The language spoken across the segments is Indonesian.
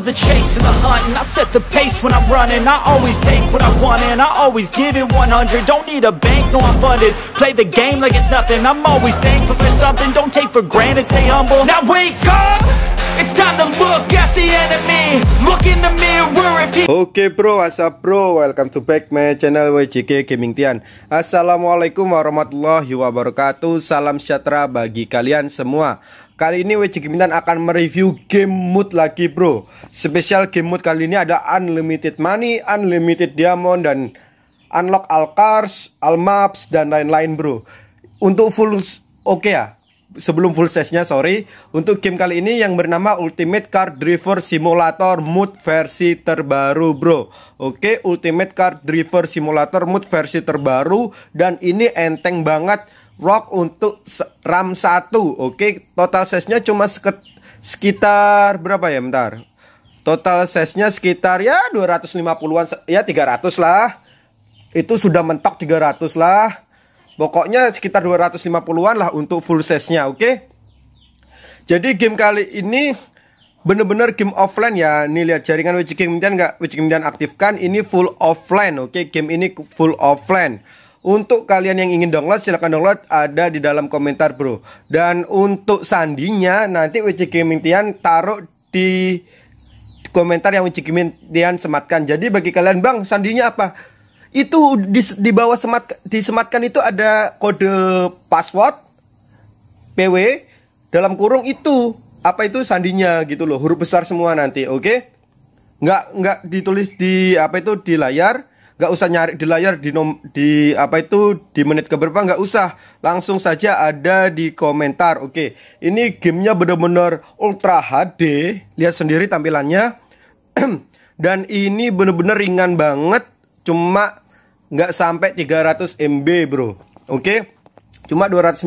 love the chase and the hunt And I set the pace when I'm running I always take what I want and I always give it 100 Don't need a bank, no I'm funded Play the game like it's nothing I'm always thankful for something Don't take for granted, stay humble Now wake up! It's time to look at the enemy Look in the mirror if you okay, bro, what's up bro Welcome to back my channel WJK Gaming Tian Assalamualaikum warahmatullahi wabarakatuh Salam sejahtera bagi kalian semua Kali ini WC Mintan akan mereview game mood lagi bro Spesial game mood kali ini ada Unlimited Money, Unlimited Diamond, dan Unlock all cars, all maps dan lain-lain bro Untuk full oke okay ya Sebelum full size-nya sorry Untuk game kali ini yang bernama Ultimate Car Driver Simulator Mood versi terbaru bro Oke okay, Ultimate Car Driver Simulator Mood versi terbaru Dan ini enteng banget rock untuk RAM 1 Oke total size nya cuma sekitar berapa ya bentar Total size nya sekitar ya 250an ya 300 lah Itu sudah mentok 300 lah Pokoknya sekitar 250an lah untuk full size nya oke Jadi game kali ini bener-bener game offline ya nih lihat jaringan Wiki kemudian dan nggak Wiki aktifkan ini full offline oke okay? game ini full offline untuk kalian yang ingin download silahkan download ada di dalam komentar bro. Dan untuk sandinya nanti WC Gaming Tian taruh di komentar yang WC Gaming Tian sematkan. Jadi bagi kalian bang sandinya apa? Itu di, di bawah semat disematkan itu ada kode password PW dalam kurung itu apa itu sandinya gitu loh huruf besar semua nanti oke okay? nggak nggak ditulis di apa itu di layar nggak usah nyari di layar di nom, di apa itu di menit keberapa nggak usah langsung saja ada di komentar oke ini gamenya bener-bener ultra HD lihat sendiri tampilannya dan ini bener-bener ringan banget cuma nggak sampai 300 MB bro oke cuma 250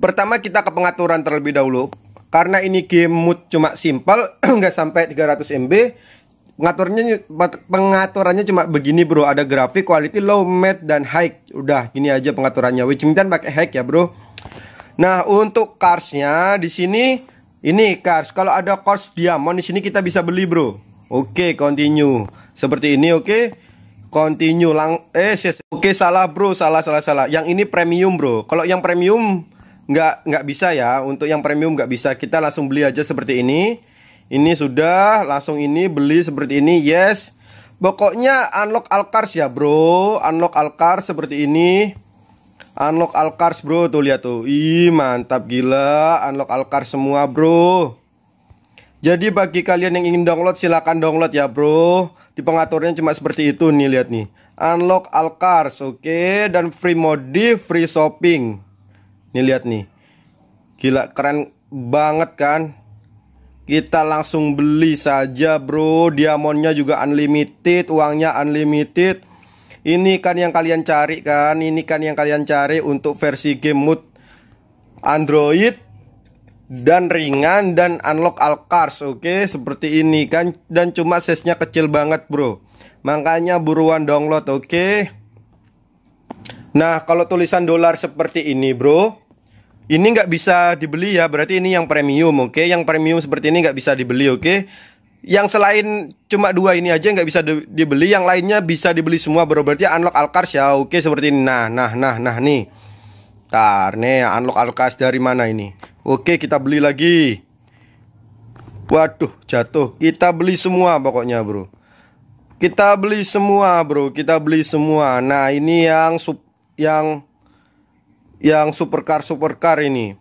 pertama kita ke pengaturan terlebih dahulu karena ini game mood cuma simple nggak sampai 300 MB pengaturannya pengaturannya cuma begini bro ada grafik quality low mat dan high udah gini aja pengaturannya which means kan pakai high ya bro nah untuk carsnya di sini ini cars kalau ada cars diamond di sini kita bisa beli bro oke okay, continue seperti ini oke okay? continue lang eh oke okay, salah bro salah salah salah yang ini premium bro kalau yang premium nggak nggak bisa ya untuk yang premium nggak bisa kita langsung beli aja seperti ini ini sudah langsung ini beli seperti ini yes pokoknya unlock alkars ya bro unlock alkars seperti ini unlock alkars bro tuh lihat tuh ih mantap gila unlock alkars semua bro jadi bagi kalian yang ingin download silahkan download ya bro di pengaturnya cuma seperti itu nih lihat nih unlock alkars oke okay? dan free modi free shopping nih lihat nih gila keren banget kan kita langsung beli saja bro Diamondnya juga unlimited Uangnya unlimited Ini kan yang kalian cari kan Ini kan yang kalian cari untuk versi game mood Android dan ringan dan unlock all cars oke okay? seperti ini kan dan cuma size-nya kecil banget bro makanya buruan download oke okay? nah kalau tulisan dolar seperti ini bro ini nggak bisa dibeli ya, berarti ini yang premium, oke? Okay? Yang premium seperti ini nggak bisa dibeli, oke? Okay? Yang selain cuma dua ini aja nggak bisa dibeli, yang lainnya bisa dibeli semua, bro. Berarti unlock Alkars ya, oke? Seperti ini, nah, nah, nah, nah, nih. Tar, nih, unlock Alkars dari mana ini? Oke, kita beli lagi. Waduh, jatuh. Kita beli semua pokoknya, bro. Kita beli semua, bro. Kita beli semua. Nah, ini yang sub yang yang supercar supercar ini.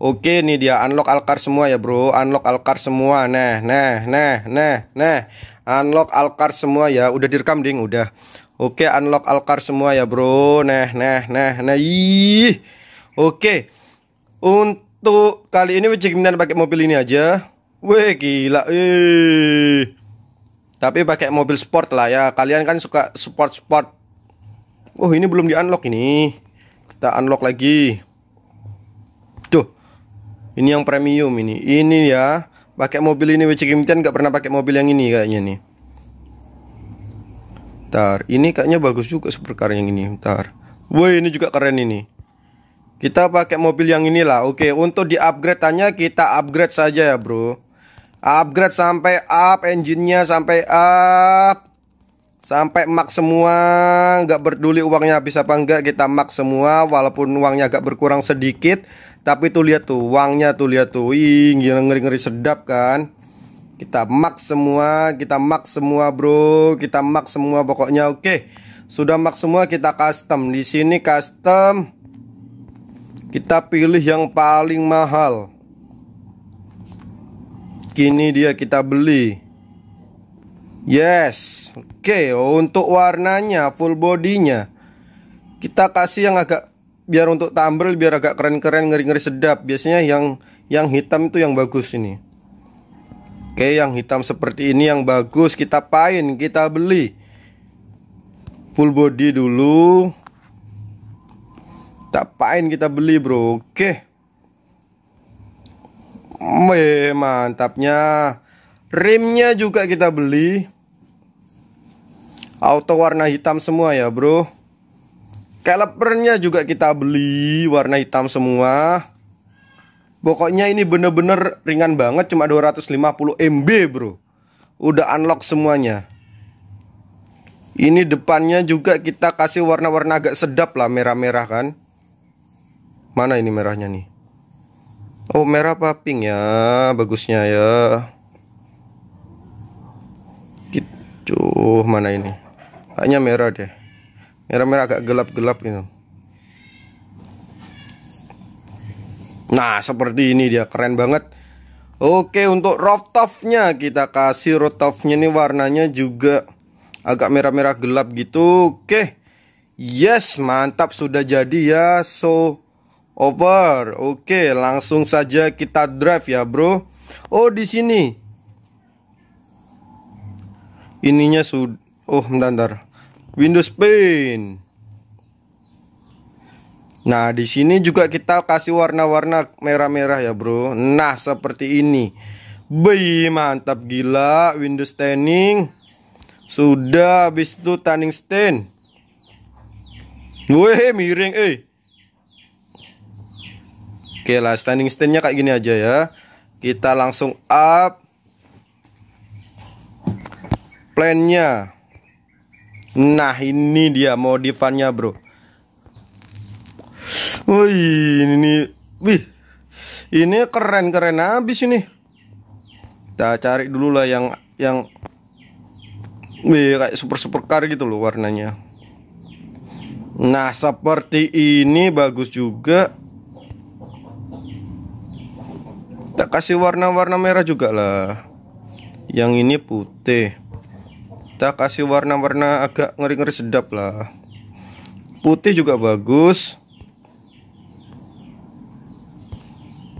Oke, ini dia unlock alkar semua ya, Bro. Unlock alkar semua. Nah, nah, nah, nah, nah. Unlock alkar semua ya. Udah direkam, Ding, udah. Oke, unlock alkar semua ya, Bro. Nah, nah, nah, nah. Ih. Oke. Untuk kali ini wajib Wijigminan pakai mobil ini aja. Wih, gila. Eh. Tapi pakai mobil sport lah ya. Kalian kan suka sport-sport. Oh, ini belum di-unlock ini kita unlock lagi tuh ini yang premium ini ini ya pakai mobil ini WC Kimtian nggak pernah pakai mobil yang ini kayaknya nih Ntar, ini kayaknya bagus juga supercar yang ini. Ntar, Woi, ini juga keren ini. Kita pakai mobil yang inilah. Oke, untuk di upgrade-annya kita upgrade saja ya, Bro. Upgrade sampai up engine-nya sampai up Sampai mak semua, nggak peduli uangnya habis apa enggak, kita mak semua walaupun uangnya agak berkurang sedikit, tapi tuh lihat tuh uangnya tuh lihat tuh, ih ngeri-ngeri sedap kan. Kita mak semua, kita mak semua bro, kita mak semua pokoknya oke. Sudah mak semua kita custom. Di sini custom kita pilih yang paling mahal. Kini dia kita beli. Yes, oke okay. untuk warnanya full bodinya kita kasih yang agak biar untuk tambel biar agak keren-keren ngeri-ngeri sedap. Biasanya yang yang hitam itu yang bagus ini. Oke, okay, yang hitam seperti ini yang bagus kita pain, kita beli. Full body dulu. Kita pain kita beli, Bro. Oke. Okay. mantapnya. Rimnya juga kita beli. Auto warna hitam semua ya, Bro. Kalipernya juga kita beli warna hitam semua. Pokoknya ini bener-bener ringan banget cuma 250 MB, Bro. Udah unlock semuanya. Ini depannya juga kita kasih warna-warna agak sedap lah, merah-merah kan. Mana ini merahnya nih? Oh, merah apa pink ya? Bagusnya ya. Aduh, mana ini? Kayaknya merah deh. Merah-merah agak gelap-gelap gitu. Nah, seperti ini dia. Keren banget. Oke, untuk rooftopnya kita kasih rooftopnya ini warnanya juga agak merah-merah gelap gitu. Oke. Yes, mantap sudah jadi ya. So over. Oke, langsung saja kita drive ya, Bro. Oh, di sini ininya sudah oh bentar, Windows Paint Nah, di sini juga kita kasih warna-warna merah-merah ya, Bro. Nah, seperti ini. Bih, mantap gila Windows tanning. Sudah habis itu tanning stain. Weh, miring eh. Oke lah, standing Stainnya kayak gini aja ya. Kita langsung up plannya nah ini dia modifannya bro wih ini nih wih ini keren-keren habis ini kita cari dulu lah yang yang wih kayak super-super car gitu loh warnanya nah seperti ini bagus juga kita kasih warna-warna merah juga lah yang ini putih kita kasih warna-warna agak ngeri-ngeri sedap lah putih juga bagus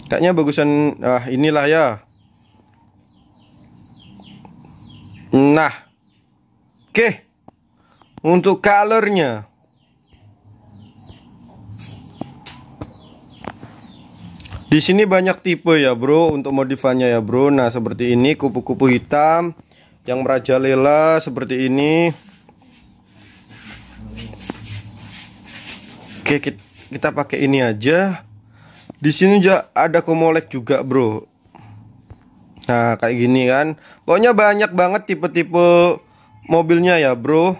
kayaknya bagusan ah inilah ya nah oke okay. untuk colornya di sini banyak tipe ya bro untuk modifannya ya bro nah seperti ini kupu-kupu hitam yang merajalela seperti ini oke kita, pakai ini aja di sini juga ada komolek juga bro nah kayak gini kan pokoknya banyak banget tipe-tipe mobilnya ya bro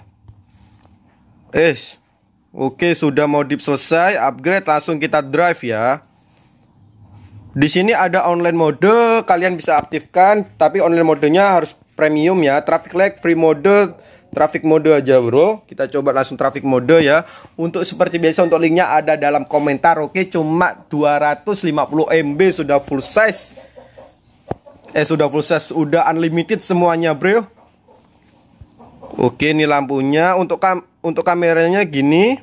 Es. Oke, sudah modif selesai, upgrade langsung kita drive ya. Di sini ada online mode, kalian bisa aktifkan, tapi online modenya harus premium ya traffic light free mode traffic mode aja bro kita coba langsung traffic mode ya untuk seperti biasa untuk linknya ada dalam komentar oke cuma 250 MB sudah full size eh sudah full size sudah unlimited semuanya bro oke ini lampunya untuk kam untuk kameranya gini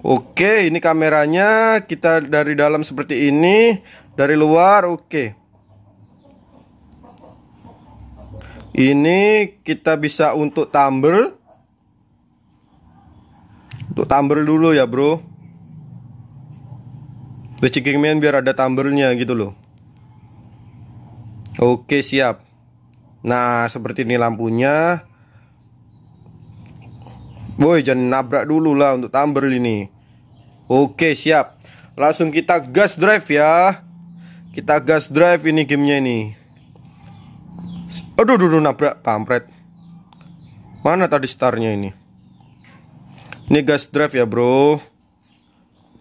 oke ini kameranya kita dari dalam seperti ini dari luar oke Ini kita bisa untuk tumble. Untuk tumble dulu ya, Bro. main biar ada tumble gitu loh. Oke, siap. Nah, seperti ini lampunya. Boy jangan nabrak dulu lah untuk tumble ini. Oke, siap. Langsung kita gas drive ya. Kita gas drive ini gamenya ini. Aduh, aduh, aduh nabrak kampret Mana tadi starnya ini? Ini gas drive ya, Bro.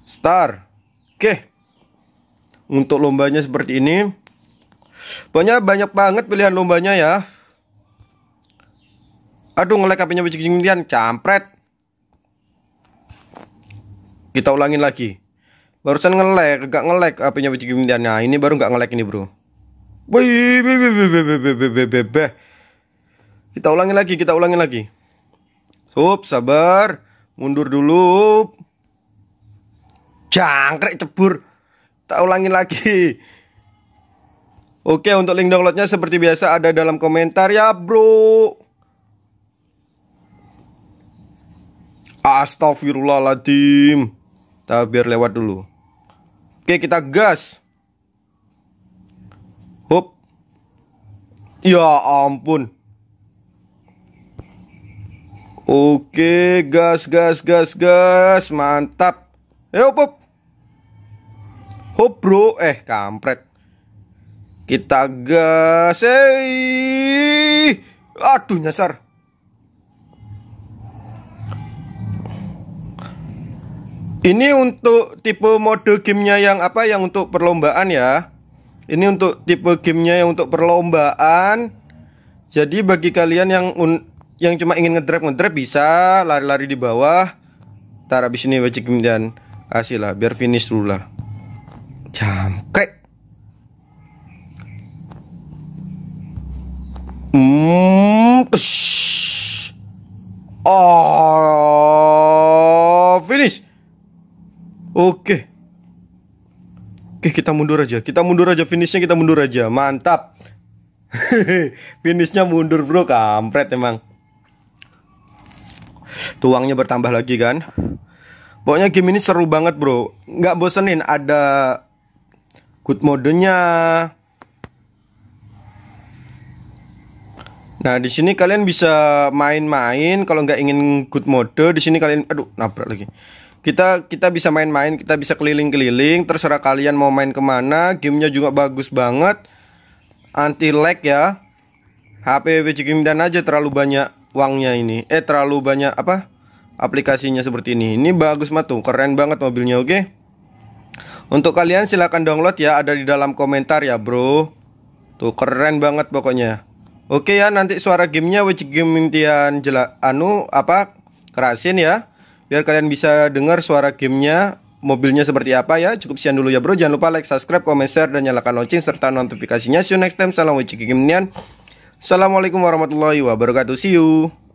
Star. Oke. Okay. Untuk lombanya seperti ini. Banyak banyak banget pilihan lombanya ya. Aduh, ngelek apinya nya bejik campret. Kita ulangin lagi. Barusan ngelag gak ngelag apinya nya bejik-bejikan. Nah, ini baru gak ngelag ini, Bro. Wih, Kita ulangi lagi, kita ulangi lagi. Sup, sabar. Mundur dulu. Jangkrik cebur. tak ulangi lagi. Oke, untuk link downloadnya seperti biasa ada dalam komentar ya, bro. Astagfirullahaladzim. Kita biar lewat dulu. Oke, kita gas. Hop. Ya ampun. Oke, gas gas gas gas, mantap. Yo, eh, hop, hop. bro. Eh, kampret. Kita gas. Aduh, nyasar. Ini untuk tipe mode gamenya yang apa yang untuk perlombaan ya ini untuk tipe gamenya yang untuk perlombaan. Jadi bagi kalian yang un yang cuma ingin ngedrive ngedrive bisa lari-lari di bawah. Ntar habis ini wajib dan hasil lah biar finish dulu lah. Jangkek. Hmm. Oh, finish. Oke. Okay. Oke, kita mundur aja. Kita mundur aja finishnya kita mundur aja. Mantap. finishnya mundur, Bro. Kampret emang. Tuangnya bertambah lagi kan? Pokoknya game ini seru banget, Bro. Nggak bosenin, ada good modenya. Nah, di sini kalian bisa main-main kalau nggak ingin good mode, di sini kalian aduh, nabrak lagi kita kita bisa main-main kita bisa keliling-keliling terserah kalian mau main kemana gamenya juga bagus banget anti lag ya HP WC Game dan aja terlalu banyak uangnya ini eh terlalu banyak apa aplikasinya seperti ini ini bagus mah keren banget mobilnya oke okay? untuk kalian silahkan download ya ada di dalam komentar ya bro tuh keren banget pokoknya oke okay ya nanti suara gamenya wajib Game Tian jelas anu apa kerasin ya biar kalian bisa dengar suara gamenya mobilnya seperti apa ya cukup sekian dulu ya bro jangan lupa like subscribe komen share dan nyalakan lonceng serta notifikasinya see you next time salam wajik gamenian assalamualaikum warahmatullahi wabarakatuh see you